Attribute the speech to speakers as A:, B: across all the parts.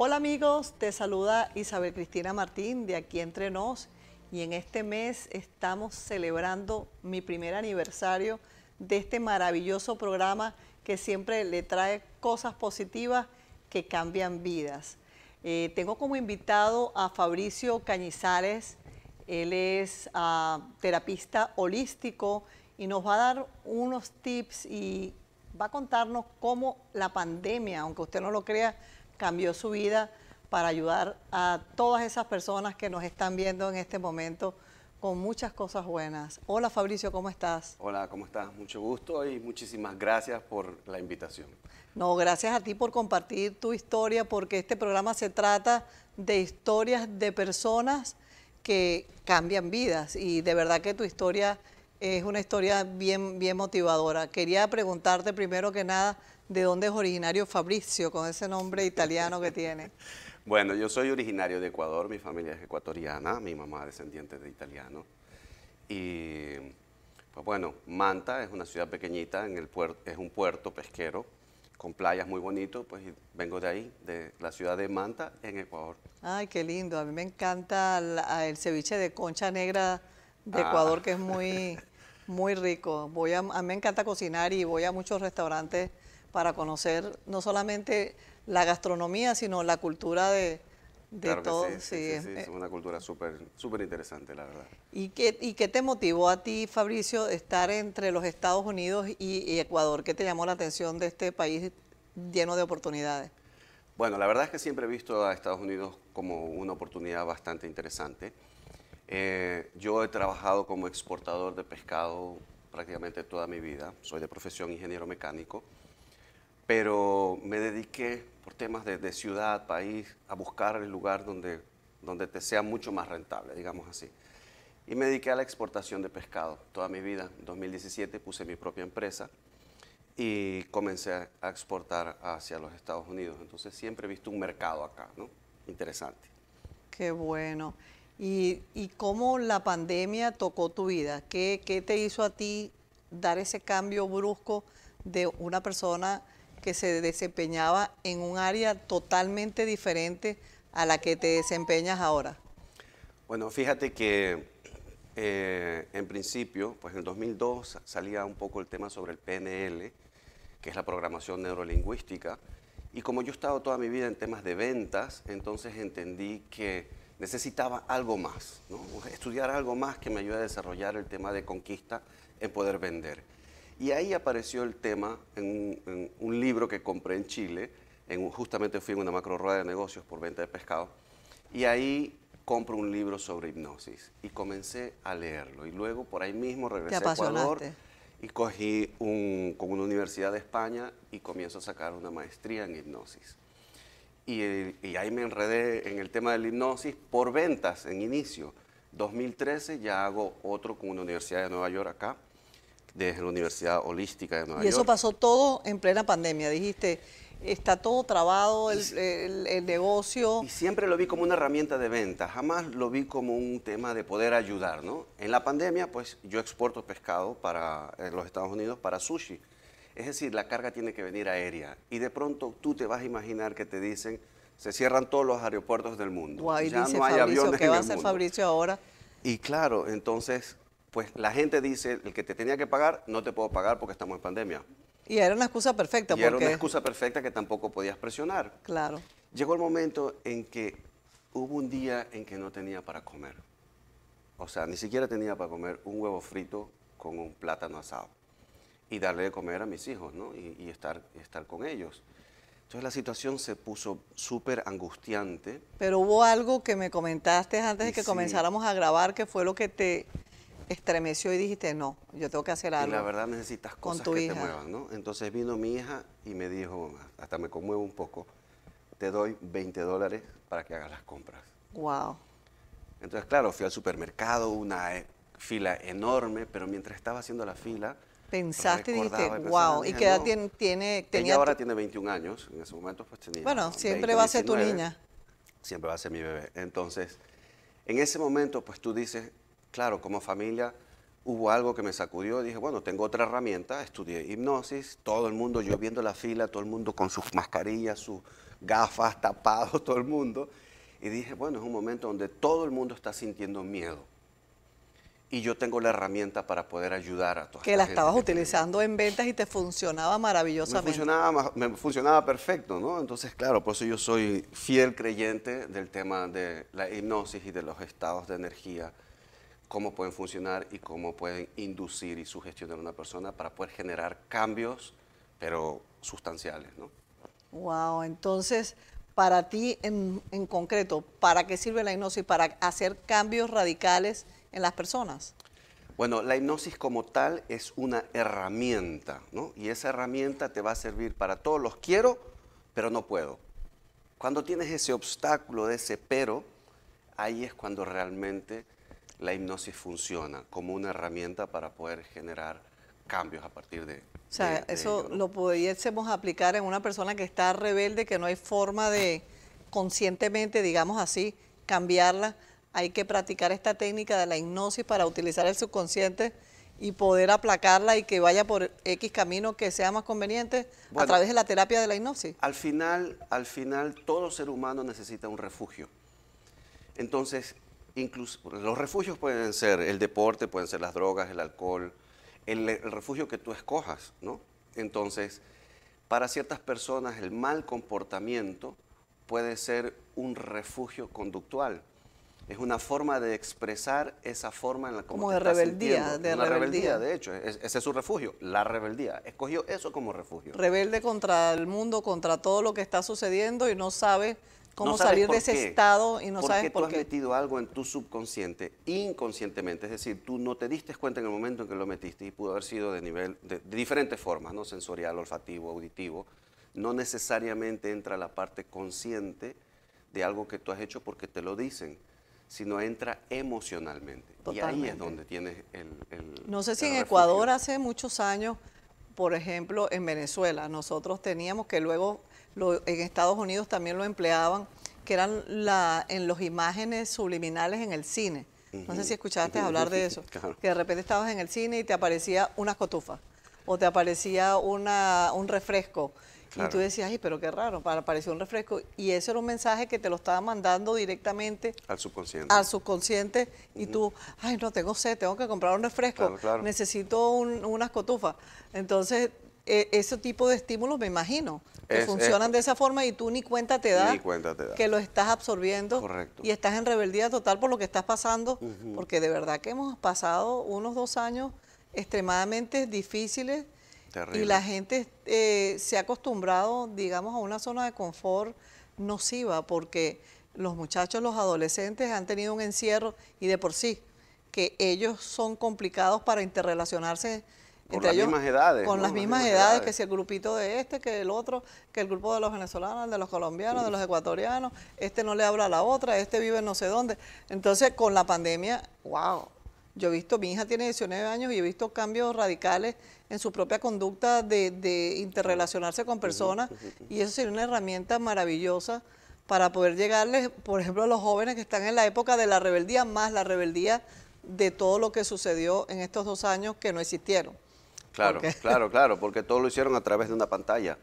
A: Hola amigos, te saluda Isabel Cristina Martín de aquí entre nos y en este mes estamos celebrando mi primer aniversario de este maravilloso programa que siempre le trae cosas positivas que cambian vidas. Eh, tengo como invitado a Fabricio Cañizares, él es ah, terapista holístico y nos va a dar unos tips y va a contarnos cómo la pandemia, aunque usted no lo crea, cambió su vida para ayudar a todas esas personas que nos están viendo en este momento con muchas cosas buenas. Hola Fabricio, ¿cómo estás?
B: Hola, ¿cómo estás? Mucho gusto y muchísimas gracias por la invitación.
A: No, gracias a ti por compartir tu historia, porque este programa se trata de historias de personas que cambian vidas y de verdad que tu historia es una historia bien, bien motivadora. Quería preguntarte primero que nada, de dónde es originario Fabricio, con ese nombre italiano que tiene.
B: bueno, yo soy originario de Ecuador, mi familia es ecuatoriana, mi mamá descendiente de italiano. Y pues bueno, Manta es una ciudad pequeñita, en el es un puerto pesquero con playas muy bonitos, pues vengo de ahí, de la ciudad de Manta, en Ecuador.
A: Ay, qué lindo, a mí me encanta el ceviche de concha negra de ah. Ecuador, que es muy, muy rico. Voy a, a, mí me encanta cocinar y voy a muchos restaurantes para conocer no solamente la gastronomía, sino la cultura de, de todo. Sí, sí, es
B: una cultura súper super interesante, la verdad.
A: ¿Y qué, ¿Y qué te motivó a ti, Fabricio, estar entre los Estados Unidos y, Ecuador? ¿Qué te llamó la atención de este país lleno de oportunidades?
B: Bueno, la verdad es que siempre he visto a Estados Unidos como una oportunidad bastante interesante. Eh, yo he trabajado como exportador de pescado prácticamente toda mi vida. Soy de profesión ingeniero mecánico pero me dediqué por temas de, ciudad, país, a buscar el lugar donde, donde te sea mucho más rentable, digamos así. Y me dediqué a la exportación de pescado toda mi vida. En 2017 puse mi propia empresa y comencé a exportar hacia los Estados Unidos. Entonces siempre he visto un mercado acá, ¿no? Interesante.
A: Qué bueno. ¿Y, y cómo la pandemia tocó tu vida? ¿Qué, ¿Qué te hizo a ti dar ese cambio brusco de una persona que se desempeñaba en un área totalmente diferente a la que te desempeñas ahora?
B: Bueno, fíjate que eh, en principio, pues en el 2002 salía un poco el tema sobre el PNL, que es la programación neurolingüística, y como yo he estado toda mi vida en temas de ventas, entonces entendí que necesitaba algo más, estudiar algo más que me ayude a desarrollar el tema de conquista en poder vender. Y ahí apareció el tema en un, libro que compré en Chile, en, justamente fui en una macro rueda de negocios por venta de pescado, y ahí compro un libro sobre hipnosis y comencé a leerlo. Y luego por ahí mismo regresé a Ecuador y cogí con una universidad de España y comienzo a sacar una maestría en hipnosis. Y, ahí me enredé en el tema de la hipnosis por ventas en inicio. 2013 ya hago otro con una universidad de Nueva York acá desde la Universidad Holística de Nueva York. Y eso pasó
A: todo en plena pandemia, dijiste, está todo trabado el, negocio. Y
B: siempre lo vi como una herramienta de venta, jamás lo vi como un tema de poder ayudar, ¿no? En la pandemia, pues yo exporto pescado para los Estados Unidos para sushi. Es decir, la carga tiene que venir aérea. Y de pronto tú te vas a imaginar que te dicen, se cierran todos los aeropuertos del mundo. ya dice no hay Fabricio, aviones ¿Qué va a hacer
A: Fabricio ahora?
B: Y claro, entonces pues la gente dice, el que te tenía que pagar, no te puedo pagar porque estamos en pandemia.
A: Y era una excusa perfecta. Y era una excusa
B: perfecta que tampoco podías presionar. Claro. Llegó el momento en que hubo un día en que no tenía para comer. O sea, ni siquiera tenía para comer un huevo frito con un plátano asado. Y darle de comer a mis hijos, ¿no? Y, estar, estar con ellos. Entonces la situación se puso súper angustiante.
A: Pero hubo algo que me comentaste antes de que comenzáramos a grabar, que fue lo que te estremeció y dijiste, no, yo tengo que hacer algo. la verdad
B: necesitas cosas con que te muevan, ¿no? Entonces vino mi hija y me dijo, hasta me conmuevo un poco, te doy 20 dólares para que hagas las compras. Wow. Entonces, claro, fui al supermercado, una eh, fila enorme, pero mientras estaba haciendo la fila...
A: Pensaste y dijiste, wow, ¿y qué edad tiene, tiene tenía ahora
B: tiene 21 años, en ese momento pues tenía... Bueno, siempre va a ser tu niña. Siempre va a ser mi bebé. Entonces, en ese momento pues tú dices, claro, como familia hubo algo que me sacudió. Dije, bueno, tengo otra herramienta, estudié hipnosis, todo el mundo, yo viendo la fila, todo el mundo con sus mascarillas, sus gafas, tapado, todo el mundo. Y dije, bueno, es un momento donde todo el mundo está sintiendo miedo. Y yo tengo la herramienta para poder ayudar a todos. Que la estabas
A: utilizando en ventas y te funcionaba maravillosamente. Me
B: funcionaba, me funcionaba perfecto, ¿no? Entonces, claro, por eso yo soy fiel creyente del tema de la hipnosis y de los estados de energía cómo pueden funcionar y cómo pueden inducir y sugestionar a una persona para poder generar cambios, pero sustanciales, ¿no?
A: Wow, entonces, para ti en, en concreto, ¿para qué sirve la hipnosis? ¿Para hacer cambios radicales en las personas?
B: Bueno, la hipnosis como tal es una herramienta, ¿no? Y esa herramienta te va a servir para todos los quiero, pero no puedo. Cuando tienes ese obstáculo de ese pero, ahí es cuando realmente la hipnosis funciona como una herramienta para poder generar cambios a partir de... O
A: sea, eso lo pudiésemos aplicar en una persona que está rebelde, que no hay forma de conscientemente, digamos así, cambiarla. Hay que practicar esta técnica de la hipnosis para utilizar el subconsciente y poder aplacarla y que vaya por X camino que sea más conveniente a través de la terapia de la hipnosis.
B: Al final, al final, todo ser humano necesita un refugio. Entonces, incluso los refugios pueden ser el deporte, pueden ser las drogas, el alcohol, el, refugio que tú escojas, ¿no? Entonces, para ciertas personas el mal comportamiento puede ser un refugio conductual. Es una forma de expresar esa forma en la como, como de rebeldía, de rebeldía. de hecho, ese es su refugio, la rebeldía. Escogió eso como refugio.
A: Rebelde contra el mundo, contra todo lo que está sucediendo y no sabe cómo salir de ese estado y no sabes por qué. Porque has
B: metido algo en tu subconsciente, inconscientemente, es decir, tú no te diste cuenta en el momento en que lo metiste y pudo haber sido de nivel de, diferentes formas, no sensorial, olfativo, auditivo. No necesariamente entra la parte consciente de algo que tú has hecho porque te lo dicen sino entra emocionalmente. Y ahí es donde tienes el... no sé si en Ecuador
A: hace muchos años, por ejemplo, en Venezuela, nosotros teníamos que luego en Estados Unidos también lo empleaban, que eran la, en los imágenes subliminales en el cine. No sé si escuchaste hablar de eso, que de repente estabas en el cine y te aparecía una cotufa o te aparecía una, un refresco. Y tú decías, ay, pero qué raro, apareció un refresco. Y eso era un mensaje que te lo estaba mandando directamente
B: al subconsciente. Al
A: subconsciente. Y tú, ay, no, tengo sed, tengo que comprar un refresco, necesito unas cotufas. Entonces e, ese tipo de estímulos, me imagino, que funcionan de esa forma y tú ni cuenta te das que lo estás absorbiendo y estás en rebeldía total por lo que estás pasando, porque de verdad que hemos pasado unos dos años extremadamente difíciles y la gente eh, se ha acostumbrado, digamos, a una zona de confort nociva, porque los muchachos, los adolescentes han tenido un encierro y de por sí que ellos son complicados para interrelacionarse con las mismas edades. Con las mismas, edades, que si el grupito de este, que el otro, que el grupo de los venezolanos, de los colombianos, de los ecuatorianos, este no le habla a la otra, este vive no sé dónde. Entonces, con la pandemia, wow, yo he visto, mi hija tiene 19 años y he visto cambios radicales en su propia conducta de, de interrelacionarse con personas y eso sería una herramienta maravillosa para poder llegarles, por ejemplo, a los jóvenes que están en la época de la rebeldía, más la rebeldía de todo lo que sucedió en estos dos años que no existieron.
B: Claro, claro, claro, porque todo lo hicieron a través de una pantalla.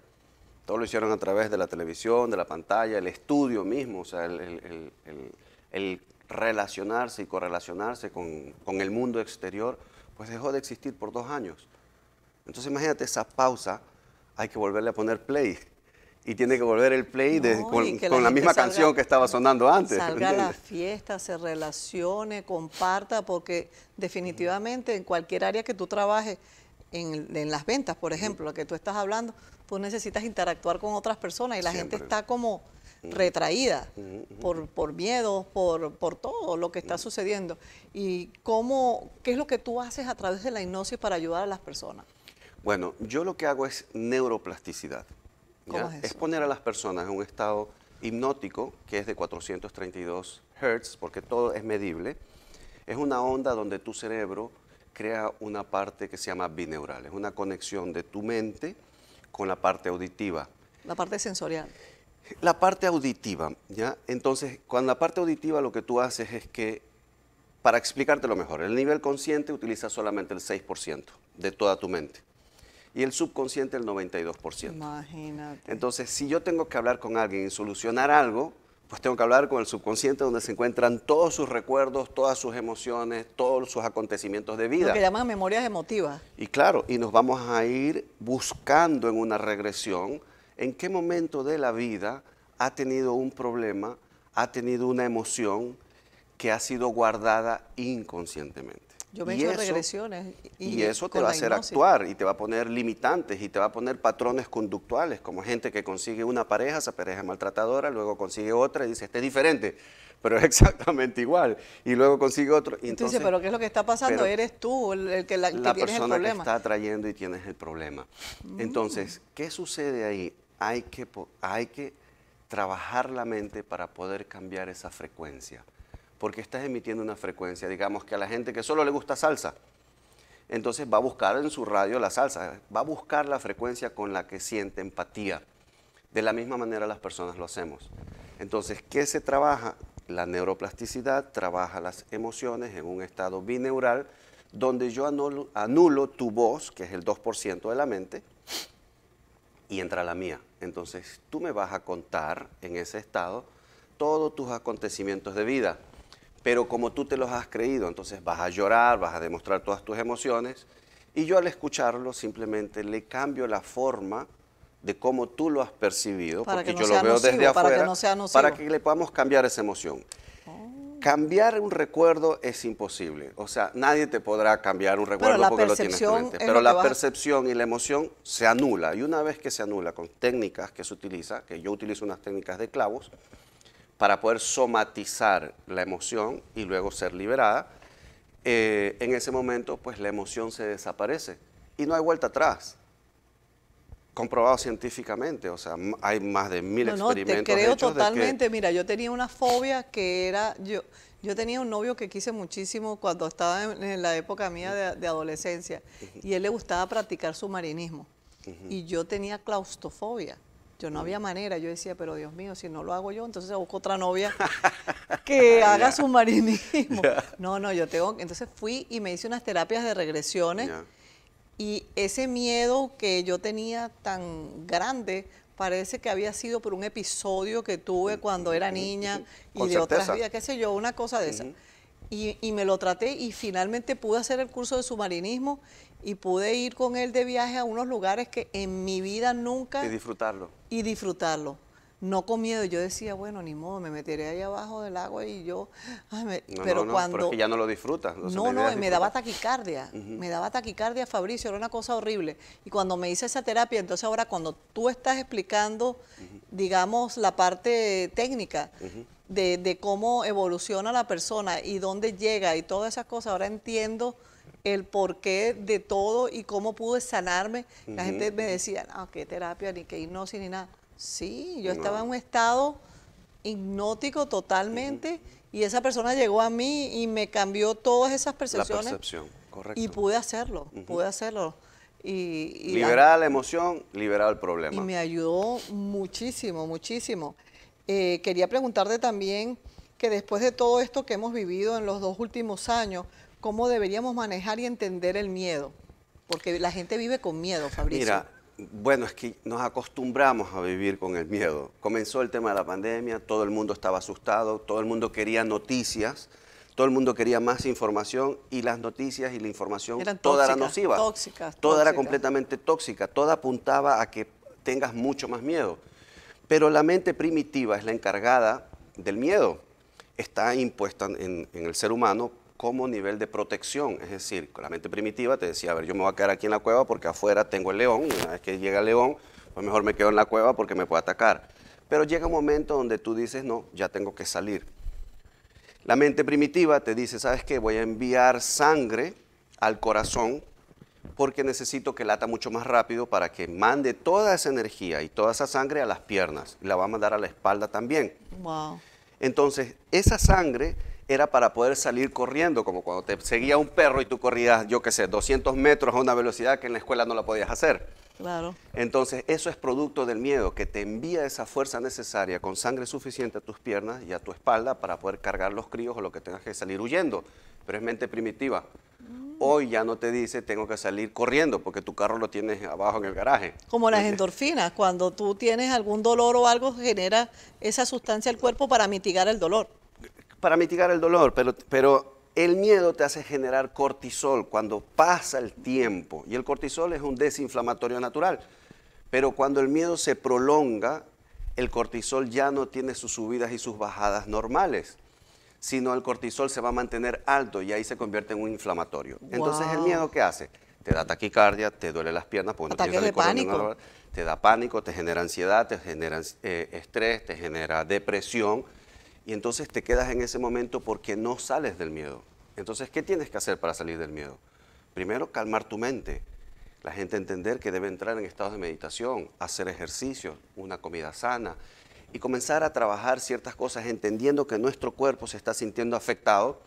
B: Todo lo hicieron a través de la televisión, de la pantalla, el estudio mismo, o sea, el, relacionarse y correlacionarse con, el mundo exterior, pues dejó de existir por dos años. Entonces imagínate esa pausa, hay que volverle a poner play. Y tiene que volver el play con, la, misma canción que estaba sonando antes. Salga a la
A: fiesta, se relacione, comparta, porque definitivamente en cualquier área que tú trabajes, en, las ventas, por ejemplo, lo que tú estás hablando, tú necesitas interactuar con otras personas y la gente está como retraída por, miedo por, todo lo que está sucediendo. ¿Y cómo, qué es lo que tú haces a través de la hipnosis para ayudar a las personas?
B: Bueno, yo lo que hago es neuroplasticidad. es, poner a las personas en un estado hipnótico, que es de 432 Hz, porque todo es medible. Es una onda donde tu cerebro crea una parte que se llama bineural, es una conexión de tu mente con la parte auditiva.
A: La parte sensorial.
B: La parte auditiva, ¿ya? Entonces, cuando la parte auditiva lo que tú haces es que, para explicártelo mejor, el nivel consciente utiliza solamente el 6% de toda tu mente y el subconsciente el 92%.
A: Imagínate.
B: Entonces, si yo tengo que hablar con alguien y solucionar algo, pues tengo que hablar con el subconsciente donde se encuentran todos sus recuerdos, todas sus emociones, todos sus acontecimientos de vida. Lo que
A: llaman memorias emotivas.
B: Y claro, y nos vamos a ir buscando en una regresión en qué momento de la vida ha tenido un problema, ha tenido una emoción que ha sido guardada inconscientemente.
A: Yo me regresiones. Y, eso te va a hacer actuar
B: y te va a poner limitantes y te va a poner patrones conductuales, como gente que consigue una pareja, esa pareja maltratadora, luego consigue otra y dice, este es diferente, pero es exactamente igual. Y luego consigue otro. entonces, pero ¿qué
A: es lo que está pasando? Eres tú el, que, la, La persona que está
B: atrayendo y tienes el problema. Mm. Entonces, ¿qué sucede ahí? Hay que, hay que trabajar la mente para poder cambiar esa frecuencia porque estás emitiendo una frecuencia. Digamos que a la gente que solo le gusta salsa, entonces va a buscar en su radio la salsa, va a buscar la frecuencia con la que siente empatía. De la misma manera las personas lo hacemos. Entonces, ¿qué se trabaja? La neuroplasticidad trabaja las emociones en un estado bineural donde yo anulo, tu voz, que es el 2% de la mente, y entra la mía. Entonces, tú me vas a contar en ese estado todos tus acontecimientos de vida pero como tú te los has creído, entonces vas a llorar, vas a demostrar todas tus emociones, y yo al escucharlo simplemente le cambio la forma de cómo tú lo has percibido, para porque yo lo veo desde para que no para que le podamos cambiar esa emoción. Oh. Cambiar un recuerdo es imposible, o sea, nadie te podrá cambiar un recuerdo porque lo tienes pero la percepción y la emoción se anula, y una vez que se anula con técnicas que se utiliza, que yo utilizo unas técnicas de clavos, para poder somatizar la emoción y luego ser liberada, eh, en ese momento pues la emoción se desaparece y no hay vuelta atrás. Comprobado científicamente, o sea, hay más de mil experimentos. No, te creo totalmente.
A: Mira, yo tenía una fobia que era, yo, yo tenía un novio que quise muchísimo cuando estaba en, la época mía de, adolescencia y él le gustaba practicar submarinismo y yo tenía claustrofobia. Yo no había manera, yo decía, pero Dios mío, si no lo hago yo, entonces busco otra novia que haga submarinismo. No, no, yo tengo, entonces fui y me hice unas terapias de regresiones y ese miedo que yo tenía tan grande parece que había sido por un episodio que tuve cuando era niña y de otras vidas, qué sé yo, una cosa de esa. Y, y, me lo traté y finalmente pude hacer el curso de submarinismo y pude ir con él de viaje a unos lugares que en mi vida nunca... Y
B: disfrutarlo.
A: Y disfrutarlo. No con miedo, yo decía, bueno, ni modo, me meteré ahí abajo del agua y yo... pero cuando... ya no lo
B: disfrutas. No, no, me daba
A: taquicardia, me daba taquicardia, Fabricio, era una cosa horrible. Y cuando me hice esa terapia, entonces ahora cuando tú estás explicando, digamos, la parte técnica, De, de, cómo evoluciona la persona y dónde llega y todas esas cosas. Ahora entiendo el porqué de todo y cómo pude sanarme. La gente me decía, no, ah, qué terapia, ni qué hipnosis, ni nada. Sí, yo estaba en un estado hipnótico totalmente y esa persona llegó a mí y me cambió todas esas percepciones. La percepción,
B: correcto. Y pude
A: hacerlo, pude hacerlo. Y, la,
B: emoción, liberar el problema. Y me
A: ayudó muchísimo, muchísimo. Eh, quería preguntarte también que después de todo esto que hemos vivido en los dos últimos años, cómo deberíamos manejar y entender el miedo, porque la gente vive con miedo, Fabricio. Mira,
B: bueno, es que nos acostumbramos a vivir con el miedo. Comenzó el tema de la pandemia, todo el mundo estaba asustado, todo el mundo quería noticias, todo el mundo quería más información y las noticias y la información Eran toda era
A: Tóxicas, toda era completamente
B: tóxica, toda apuntaba a que tengas mucho más miedo. Pero la mente primitiva es la encargada del miedo. Está impuesta en, en el ser humano como nivel de protección. Es decir, la mente primitiva te decía, a ver, yo me voy a quedar aquí en la cueva porque afuera tengo el león, y una vez que llega el león, pues mejor me quedo en la cueva porque me puede atacar. Pero llega un momento donde tú dices, no, ya tengo que salir. La mente primitiva te dice, ¿sabes que Voy a enviar sangre al corazón porque necesito que lata mucho más rápido para que mande toda esa energía y toda esa sangre a las piernas. la va a mandar a la espalda también. Wow. Entonces, esa sangre era para poder salir corriendo, como cuando te seguía un perro y tú corrías, yo qué sé, 200 metros a una velocidad que en la escuela no la podías hacer. Claro. Entonces, eso es producto del miedo, que te envía esa fuerza necesaria con sangre suficiente a tus piernas y a tu espalda para poder cargar los críos o lo que tengas que salir huyendo. Pero es mente primitiva. Mm. Hoy ya no te dice tengo que salir corriendo porque tu carro lo tienes abajo en el garaje.
A: Como las endorfinas, cuando tú tienes algún dolor o algo, genera esa sustancia al cuerpo para mitigar el dolor
B: para mitigar el dolor, pero, el miedo te hace generar cortisol cuando pasa el tiempo. Y el cortisol es un desinflamatorio natural. Pero cuando el miedo se prolonga, el cortisol ya no tiene sus subidas y sus bajadas normales, sino el cortisol se va a mantener alto y ahí se convierte en un inflamatorio. Entonces, ¿el miedo qué hace? Te da taquicardia, te duele las piernas, porque pánico. te da pánico, te genera ansiedad, te genera eh, estrés, te genera depresión, y entonces te quedas en ese momento porque no sales del miedo. Entonces, ¿qué tienes que hacer para salir del miedo? Primero, calmar tu mente. La gente entender que debe entrar en estados de meditación, hacer ejercicio, una comida sana y comenzar a trabajar ciertas cosas entendiendo que nuestro cuerpo se está sintiendo afectado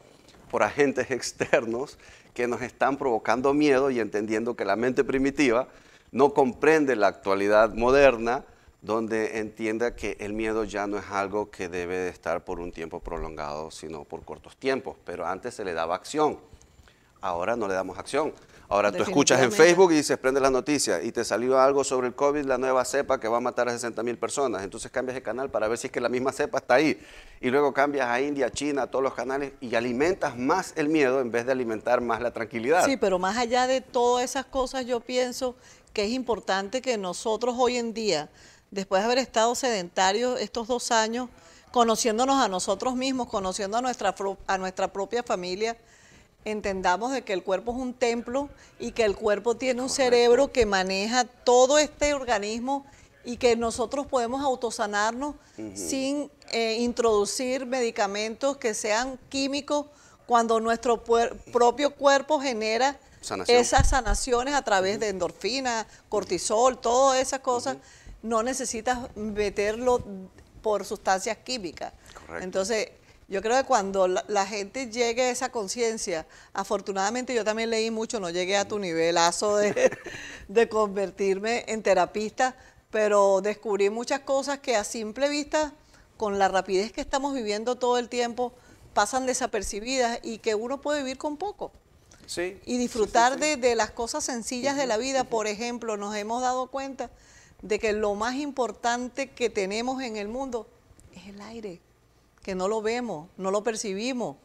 B: por agentes externos que nos están provocando miedo y entendiendo que la mente primitiva no comprende la actualidad moderna donde entienda que el miedo ya no es algo que debe de estar por un tiempo prolongado, sino por cortos tiempos, pero antes se le daba acción, ahora no le damos acción. Ahora tú escuchas en Facebook y se prende la noticia, y te salió algo sobre el COVID, la nueva cepa que va a matar a 60 mil personas. Entonces cambias de canal para ver si es que la misma cepa está ahí. Y luego cambias a India, China, a todos los canales y alimentas más el miedo en vez de alimentar más la tranquilidad. Sí,
A: pero más allá de todas esas cosas, yo pienso que es importante que nosotros hoy en día después de haber estado sedentario estos dos años, conociéndonos a nosotros mismos, conociendo a nuestra, a nuestra propia familia, entendamos de que el cuerpo es un templo y que el cuerpo tiene un cerebro que maneja todo este organismo y que nosotros podemos autosanarnos sin eh, introducir medicamentos que sean químicos cuando nuestro propio cuerpo genera esas sanaciones a través de endorfina, cortisol, todas esas cosas no necesitas meterlo por sustancias químicas. Correcto. Entonces, yo creo que cuando la, gente llegue a esa conciencia, afortunadamente yo también leí mucho, no llegué a tu nivelazo de, de convertirme en terapista, pero descubrí muchas cosas que a simple vista, con la rapidez que estamos viviendo todo el tiempo, pasan desapercibidas y que uno puede vivir con poco. Sí, y disfrutar de, las cosas sencillas de la vida. Por ejemplo, nos hemos dado cuenta de que lo más importante que tenemos en el mundo es el aire, que no lo vemos, no lo percibimos.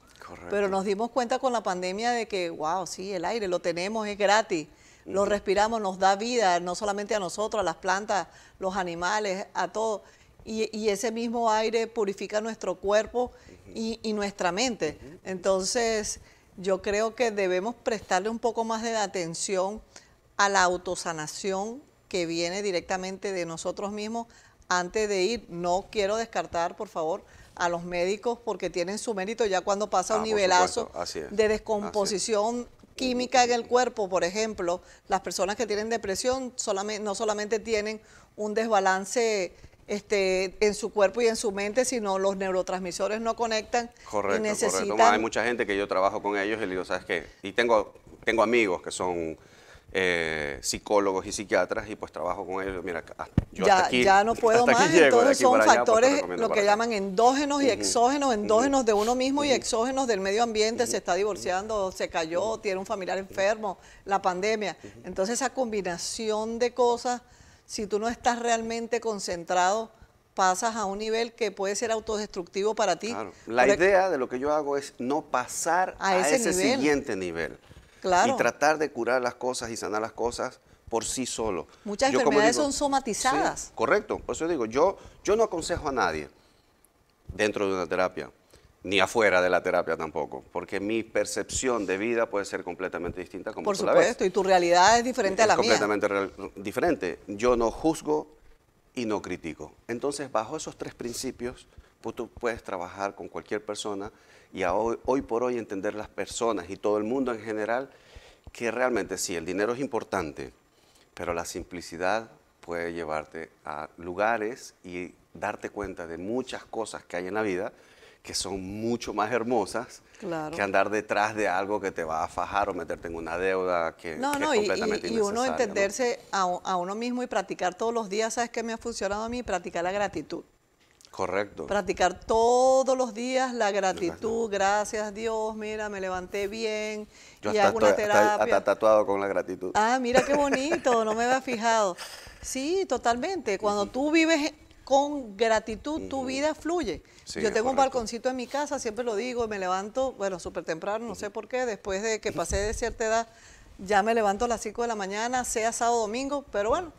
A: Pero nos dimos cuenta con la pandemia de que, wow, sí, el aire lo tenemos, es gratis, lo respiramos, nos da vida, no solamente a nosotros, a las plantas, los animales, a todo. Y, ese mismo aire purifica nuestro cuerpo y, nuestra mente. Entonces, yo creo que debemos prestarle un poco más de atención a la autosanación que viene directamente de nosotros mismos antes de ir. No quiero descartar, por favor, a los médicos porque tienen su mérito ya cuando pasa un ah, nivelazo de descomposición química en el cuerpo, por ejemplo, las personas que tienen depresión solamente, no solamente tienen un desbalance este, en su cuerpo y en su mente, sino los neurotransmisores no conectan. y necesitan... hay
B: mucha gente que yo trabajo con ellos y digo, ¿sabes qué? Y tengo, tengo amigos que son eh, psicólogos y psiquiatras y pues trabajo con ellos. Mira, ah, yo ya, hasta aquí, ya no puedo más, entonces son pues, factores lo que llaman
A: endógenos y exógenos, endógenos de uno mismo y exógenos del medio ambiente, se está divorciando, se cayó, tiene un familiar enfermo, la pandemia. Entonces esa combinación de cosas, si tú no estás realmente concentrado, pasas a un nivel que puede ser autodestructivo para ti. La
B: idea de lo que yo hago es no pasar
A: a ese, siguiente nivel y
B: tratar de curar las cosas y sanar las cosas por sí solo. Muchas enfermedades son
A: somatizadas.
B: correcto, por eso digo, yo, yo no aconsejo a nadie dentro de una terapia, ni afuera de la terapia tampoco, porque mi percepción de vida puede ser completamente distinta como Por supuesto,
A: y tu realidad es diferente a la completamente
B: mía. Completamente diferente. Yo no juzgo y no critico. Entonces, bajo esos tres principios, pues tú puedes trabajar con cualquier persona y hoy, por hoy entender las personas y todo el mundo en general, que realmente sí, el dinero es importante, pero la simplicidad puede llevarte a lugares y darte cuenta de muchas cosas que hay en la vida que son mucho más hermosas que andar detrás de algo que te va a fajar o meterte en una deuda que, es completamente y, y, uno entenderse
A: a, a, uno mismo y practicar todos los días, ¿sabes qué me ha funcionado a mí? Practicar la gratitud. Correcto. Practicar todos los días la gratitud, gracias Dios, mira, me levanté bien y hago una terapia.
B: tatuado con la gratitud. Ah,
A: mira qué bonito, no me había fijado. Sí, totalmente. Cuando tú vives con gratitud, tu vida fluye. Yo tengo un balconcito en mi casa, siempre lo digo, me levanto, bueno, súper temprano, no sé por qué, después de que pasé de cierta edad, ya me levanto a las 5 de la mañana, sea sábado o domingo, pero bueno,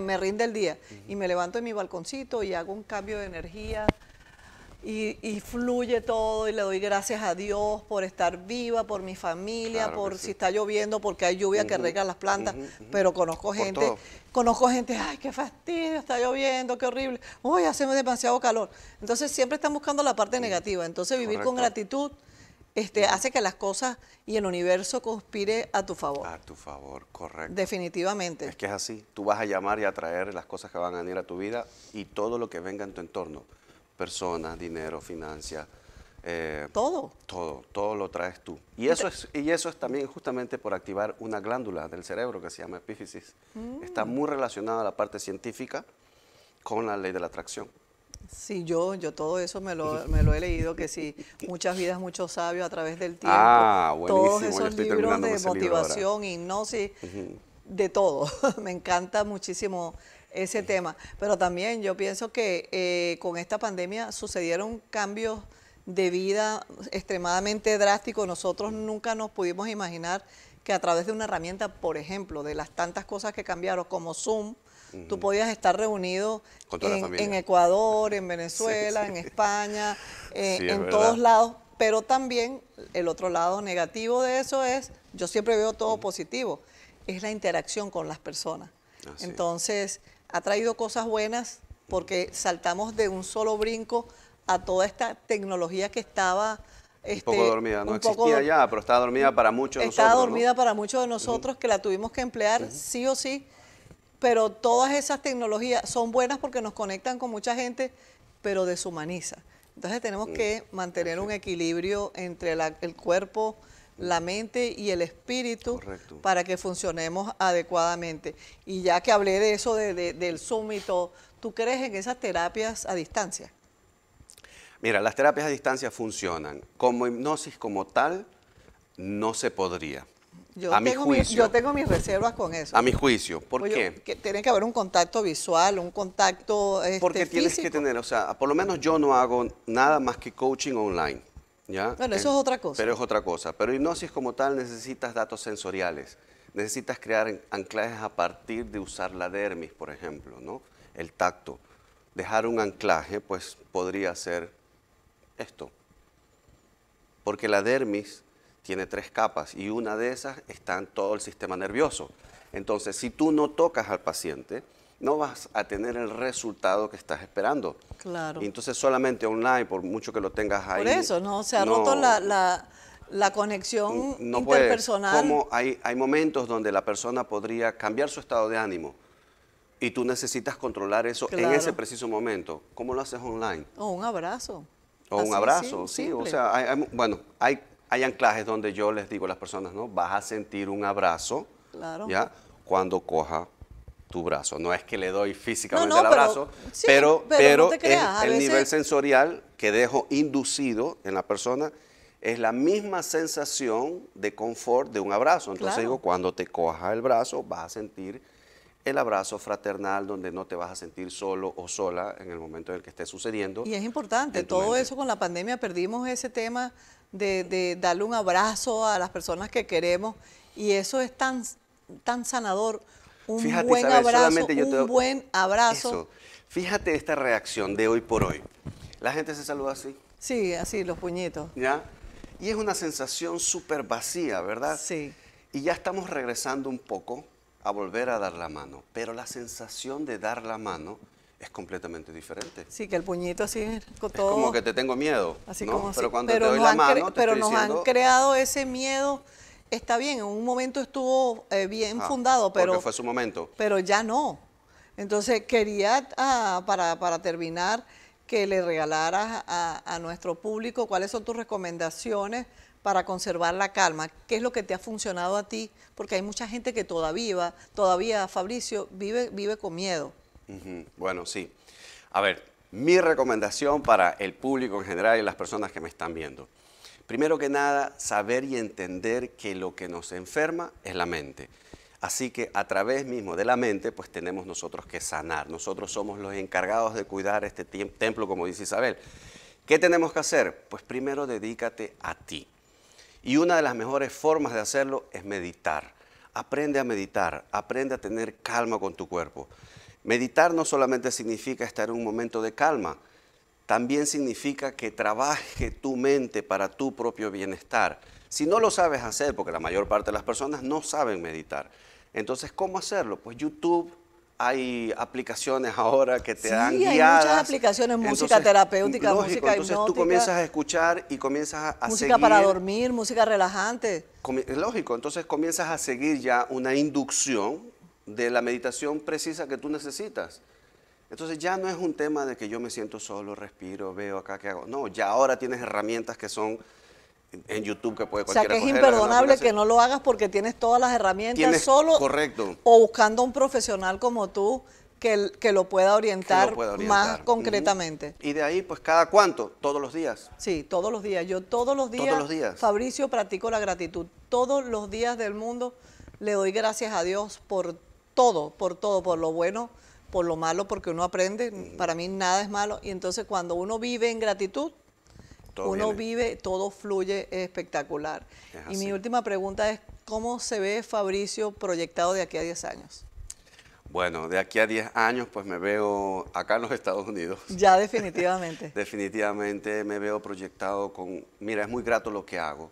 A: me, rinde el día. Y me levanto en mi balconcito y hago un cambio de energía. Y, fluye todo y le doy gracias a Dios por estar viva, por mi familia, por si está lloviendo, porque hay lluvia que rega las plantas, pero conozco gente, conozco gente, ay, qué fastidio, está lloviendo, qué horrible, uy, hace demasiado calor. Entonces siempre están buscando la parte negativa, entonces vivir con gratitud este, hace que las cosas y el universo conspire a tu favor. A tu favor, correcto. Definitivamente. Es que
B: es así. Tú vas a llamar y atraer las cosas que van a venir a tu vida y todo lo que venga en tu entorno. Personas, dinero, finanzas. Eh, todo. Todo, todo lo traes tú. Y eso, es, y eso es también justamente por activar una glándula del cerebro que se llama epífisis. Está mm. muy relacionada a la parte científica con la ley de la atracción.
A: Sí, yo, yo todo eso me lo, he leído, que sí, muchas vidas, muchos sabios a través del tiempo. Ah, Todos esos libros de motivación, hipnosis, de todo. me encanta muchísimo ese tema. Pero también yo pienso que eh, con esta pandemia sucedieron cambios de vida extremadamente drásticos. Nosotros nunca nos pudimos imaginar que a través de una herramienta, por ejemplo, de las tantas cosas que cambiaron como Zoom, Tú podías estar reunido en, Ecuador, en Venezuela, en España, eh, en todos lados, pero también el otro lado negativo de eso es, yo siempre veo todo positivo, es la interacción con las personas. Ah, Entonces, ha traído cosas buenas porque saltamos de un solo brinco a toda esta tecnología que estaba... un poco este, dormida, no existía ya,
B: pero estaba dormida para muchos de nosotros. Estaba dormida
A: para muchos de nosotros que la tuvimos que emplear sí o sí pero todas esas tecnologías son buenas porque nos conectan con mucha gente, pero deshumaniza. Entonces tenemos que mm, mantener un equilibrio entre el cuerpo, la mente y el espíritu para que funcionemos adecuadamente. Y ya que hablé de eso, del súmito, ¿tú crees en esas terapias a distancia?
B: Mira, las terapias a distancia funcionan. Como hipnosis como tal, no se podría.
A: Yo a mi juicio. tengo mis reservas con eso. A mi
B: juicio. ¿Por qué? Porque
A: tiene que haber un contacto visual, un contacto este, Porque tienes que
B: tener, o sea, por lo menos yo no hago nada más que coaching online. ¿ya? Bueno, eso es, es otra cosa. Pero es otra cosa. Pero hipnosis como tal necesitas datos sensoriales. Necesitas crear anclajes a partir de usar la dermis, por ejemplo, ¿no? El tacto. Dejar un anclaje, pues podría ser esto. Porque la dermis tiene tres capas y una de esas está en todo el sistema nervioso. Entonces, si tú no tocas al paciente, no vas a tener el resultado que estás esperando. Claro. Y entonces solamente online, por mucho que lo tengas ahí. Por eso, ¿no? Se ha roto
A: la, la, conexión no interpersonal. Como
B: hay, hay momentos donde la persona podría cambiar su estado de ánimo y tú necesitas controlar eso en ese preciso momento. ¿Cómo lo haces online?
A: O oh, un abrazo. O oh, un abrazo, sí. o sea,
B: hay, bueno, hay hay anclajes donde yo les digo a las personas, ¿no? Vas a sentir un abrazo,
A: claro. ¿ya?
B: Cuando coja tu brazo. No es que le doy físicamente el abrazo, pero, pero, el, nivel sensorial que dejo inducido en la persona es la misma sensación de confort de un abrazo. Entonces digo, cuando te coja el brazo, vas a sentir el abrazo fraternal donde no te vas a sentir solo o sola en el momento en el que esté sucediendo. Y es
A: importante, todo eso con la pandemia perdimos ese tema de, darle un abrazo a las personas que queremos. Y eso es tan, tan sanador. Un buen abrazo, un buen abrazo.
B: Fíjate esta reacción de hoy por hoy. La gente se saluda así.
A: Sí, así, los puñitos. ¿Ya? Y es una sensación
B: súper vacía, ¿verdad? Sí. Y ya estamos regresando un poco a volver a dar la mano. Pero la sensación de dar la mano es completamente diferente.
A: Sí, que el puñito así con todo. Es como que
B: te tengo miedo. Así ¿no? Pero cuando te doy la mano, Pero nos han creado
A: ese miedo. Está bien, en un momento estuvo eh, bien fundado, pero. fue su momento. Pero ya no. Entonces quería, ah, para, terminar, que le regalaras a, a nuestro público cuáles son tus recomendaciones para conservar la calma? ¿Qué es lo que te ha funcionado a ti? Porque hay mucha gente que todavía, todavía Fabricio, vive, vive con miedo.
B: Bueno, sí. A ver, mi recomendación para el público en general y las personas que me están viendo. Primero que nada, saber y entender que lo que nos enferma es la mente. Así que a través mismo de la mente, pues tenemos nosotros que sanar. Nosotros somos los encargados de cuidar este templo, como dice Isabel. ¿Qué tenemos que hacer? Pues primero dedícate a ti. Y una de las mejores formas de hacerlo es meditar. Aprende a meditar, aprende a tener calma con tu cuerpo. Meditar no solamente significa estar en un momento de calma, también significa que trabaje tu mente para tu propio bienestar. Si no lo sabes hacer, porque la mayor parte de las personas no saben meditar, entonces, ¿cómo hacerlo? Pues YouTube, hay aplicaciones ahora que te dan guiadas. hay muchas
A: aplicaciones, música terapéutica, música y hipnótica. Entonces tú comienzas a
B: escuchar y comienzas a Música para
A: dormir, música relajante.
B: Lógico, entonces comienzas a seguir ya una inducción de la meditación precisa que tú necesitas. Entonces ya no es un tema de que yo me siento solo, respiro, veo acá qué hago. No, ya ahora tienes herramientas que son en YouTube que puede O sea, que es imperdonable que
A: no lo hagas porque tienes todas las herramientas solo. Correcto. O buscando un profesional como tú que, que, lo, pueda orientar, más concretamente. Y de ahí,
B: pues, ¿cada cuánto? Todos los días.
A: Sí, todos los días. Yo todos los días, todos los días. Fabricio, practico la gratitud. Todos los días del mundo le doy gracias a Dios por todo, por todo, por lo bueno, por lo malo, porque uno aprende, para mí nada es malo, y entonces cuando uno vive en gratitud, uno vive, todo fluye, espectacular. y mi última pregunta es, ¿cómo se ve Fabricio proyectado de aquí a 10 años?
B: Bueno, de aquí a 10 años pues me veo acá en los Estados Unidos.
A: Ya definitivamente.
B: definitivamente me veo proyectado con, mira, es muy grato lo que hago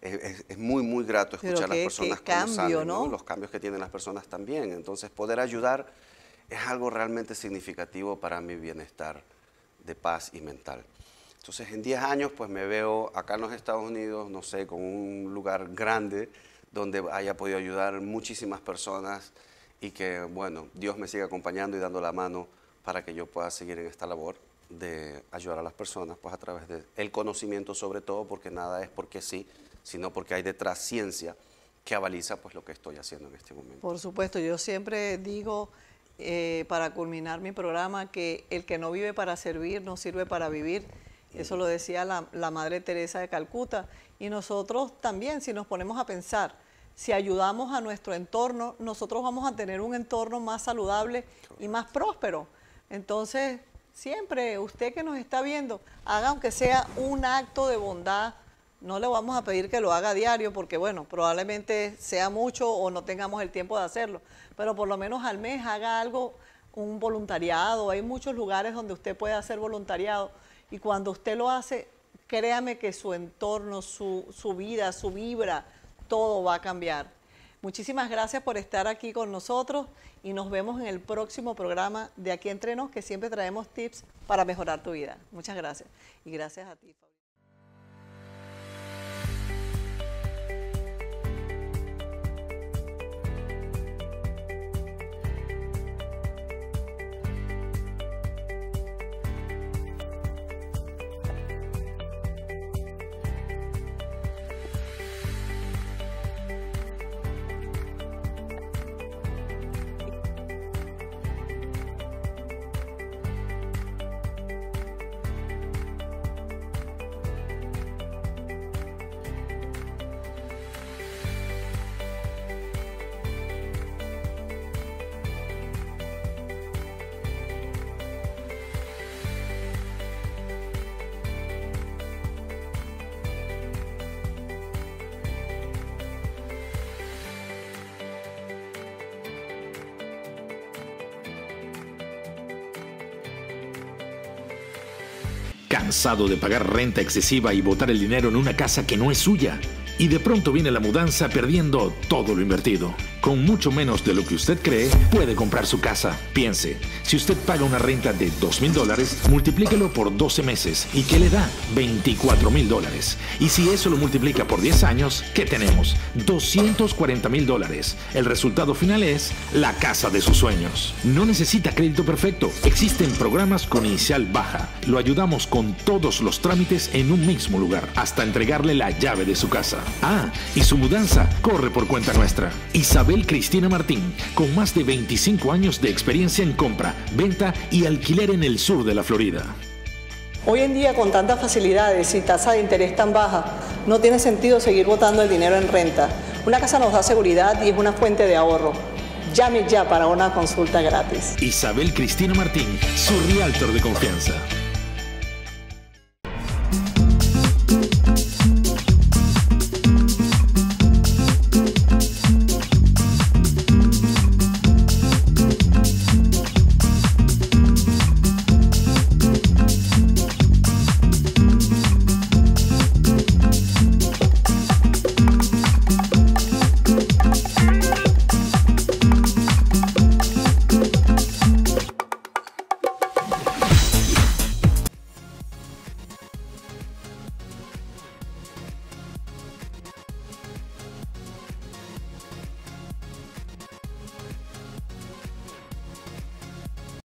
B: es, muy, muy grato escuchar a las personas que cambio, ¿no? los cambios que tienen las personas también. Entonces, poder ayudar es algo realmente significativo para mi bienestar de paz y mental. Entonces, en 10 años, pues me veo acá en los Estados Unidos, no sé, con un lugar grande donde haya podido ayudar muchísimas personas y que, bueno, Dios me siga acompañando y dando la mano para que yo pueda seguir en esta labor de ayudar a las personas, pues a través del conocimiento sobre todo, porque nada es porque sí, sino porque hay detrás ciencia que avaliza pues lo que estoy haciendo en este momento.
A: Por supuesto, yo siempre digo eh, para culminar mi programa que el que no vive para servir no sirve para vivir. Eso lo decía la, la Madre Teresa de Calcuta. Y nosotros también, si nos ponemos a pensar, si ayudamos a nuestro entorno, nosotros vamos a tener un entorno más saludable y más próspero. Entonces, siempre usted que nos está viendo, haga aunque sea un acto de bondad no le vamos a pedir que lo haga diario porque, bueno, probablemente sea mucho o no tengamos el tiempo de hacerlo, pero por lo menos al mes haga algo, un voluntariado. Hay muchos lugares donde usted puede hacer voluntariado y cuando usted lo hace, créame que su entorno, su, su vida, su vibra, todo va a cambiar. Muchísimas gracias por estar aquí con nosotros y nos vemos en el próximo programa de Aquí Entrenos, que siempre traemos tips para mejorar tu vida. Muchas gracias. Y gracias a ti.
C: cansado de pagar renta excesiva y botar el dinero en una casa que no es suya. Y de pronto viene la mudanza perdiendo todo lo invertido mucho menos de lo que usted cree, puede comprar su casa. Piense, si usted paga una renta de 2 mil dólares, multiplíquelo por 12 meses. ¿Y qué le da? 24 mil dólares. Y si eso lo multiplica por 10 años, ¿qué tenemos? 240 mil dólares. El resultado final es la casa de sus sueños. No necesita crédito perfecto. Existen programas con inicial baja. Lo ayudamos con todos los trámites en un mismo lugar, hasta entregarle la llave de su casa. Ah, y su mudanza corre por cuenta nuestra. Isabel Cristina Martín, con más de 25 años de experiencia en compra, venta y alquiler en el sur de la Florida.
A: Hoy en día con tantas facilidades y tasa de interés tan baja, no tiene sentido seguir botando el dinero en renta. Una casa nos da seguridad y es una fuente de ahorro. Llame ya para una consulta gratis.
C: Isabel Cristina Martín, su realtor de confianza.